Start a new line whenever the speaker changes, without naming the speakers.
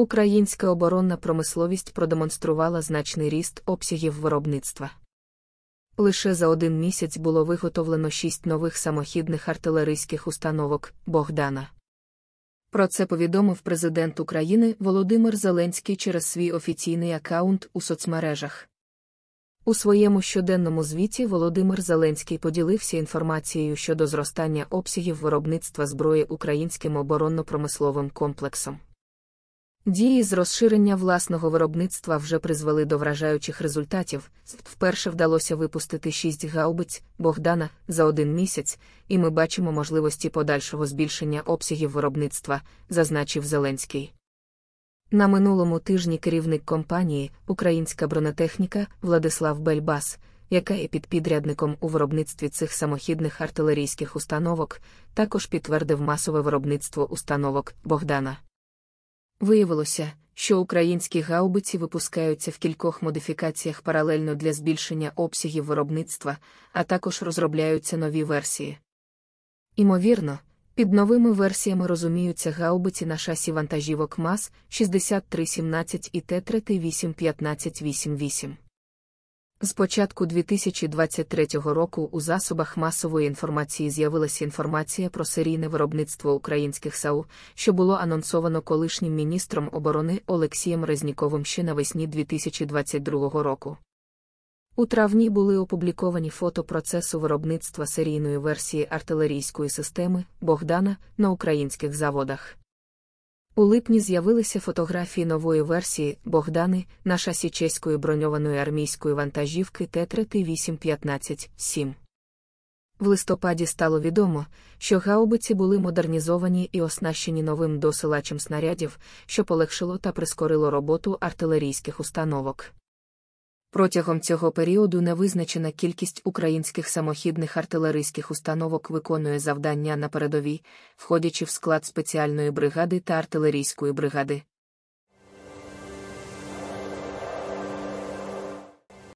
Українська оборонна промисловість продемонструвала значний ріст обсягів виробництва. Лише за один місяць було виготовлено шість нових самохідних артилерійських установок Богдана. Про це повідомив президент України Володимир Зеленський через свій офіційний аккаунт у соцмережах. У своєму щоденному звіті Володимир Зеленський поділився інформацією щодо зростання обсягів виробництва зброї українським оборонно-промисловим комплексом. Дії з розширення власного виробництва вже призвели до вражаючих результатів. Вперше вдалося випустити шість гаубиць Богдана за один місяць, і ми бачимо можливості подальшого збільшення обсягів виробництва, зазначив Зеленський. На минулому тижні керівник компанії Українська бронетехніка Владислав Бельбас, яка є підпідрядником у виробництві цих самохідних артилерійських установок, також підтвердив масове виробництво установок Богдана. Виявилося, що українські гаубиці випускаються в кількох модифікаціях паралельно для збільшення обсягів виробництва, а також розробляються нові версії. Імовірно, під новими версіями розуміються гаубиці на шасі вантажівок МАЗ 6317 і Т-381588. З початку 2023 року у засобах масової інформації з'явилася інформація про серійне виробництво українських САУ, що було анонсовано колишнім міністром оборони Олексієм Резніковим ще навесні 2022 року. У травні були опубліковані фото процесу виробництва серійної версії артилерійської системи Богдана на українських заводах. У липні з'явилися фотографії нової версії Богдани на шасі чеської броньованої армійської вантажівки Т-3815-7. В листопаді стало відомо, що гаубиці були модернізовані і оснащені новим досилачем снарядів, що полегшило та прискорило роботу артилерійських установок. Протягом цього періоду невизначена кількість українських самохідних артилерійських установок виконує завдання на передовій, входячи в склад спеціальної бригади та артилерійської бригади.